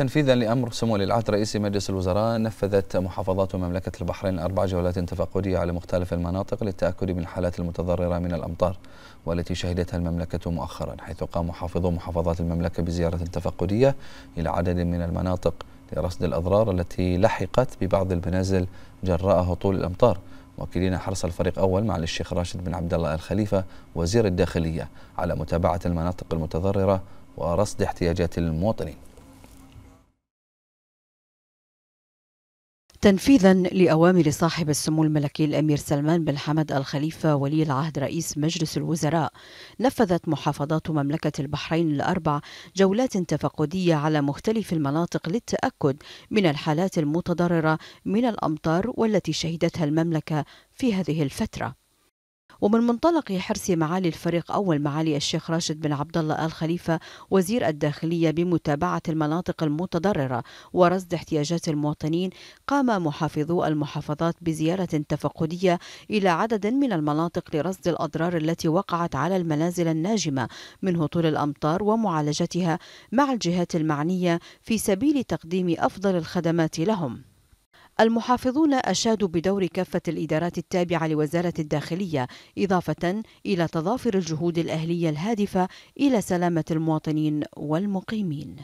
تنفيذا لامر سمو ولي العهد رئيس مجلس الوزراء نفذت محافظات مملكه البحرين اربع جولات تفقديه على مختلف المناطق للتاكد من الحالات المتضرره من الامطار والتي شهدتها المملكه مؤخرا حيث قام حافظو محافظات المملكه بزياره تفقديه الى عدد من المناطق لرصد الاضرار التي لحقت ببعض المنازل جراء هطول الامطار مؤكدين حرص الفريق أول مع الشيخ راشد بن عبد الله الخليفة وزير الداخلية على متابعة المناطق المتضررة ورصد احتياجات المواطنين تنفيذا لأوامر صاحب السمو الملكي الأمير سلمان بن حمد الخليفة ولي العهد رئيس مجلس الوزراء نفذت محافظات مملكة البحرين الأربع جولات تفقدية على مختلف المناطق للتأكد من الحالات المتضررة من الأمطار والتي شهدتها المملكة في هذه الفترة ومن منطلق حرص معالي الفريق أول معالي الشيخ راشد بن عبد الله آل خليفة وزير الداخلية بمتابعة المناطق المتضررة ورصد احتياجات المواطنين قام محافظو المحافظات بزيارة تفقدية إلى عدد من المناطق لرصد الأضرار التي وقعت على المنازل الناجمة من هطول الأمطار ومعالجتها مع الجهات المعنية في سبيل تقديم أفضل الخدمات لهم المحافظون أشادوا بدور كافة الإدارات التابعة لوزارة الداخلية إضافة إلى تضافر الجهود الأهلية الهادفة إلى سلامة المواطنين والمقيمين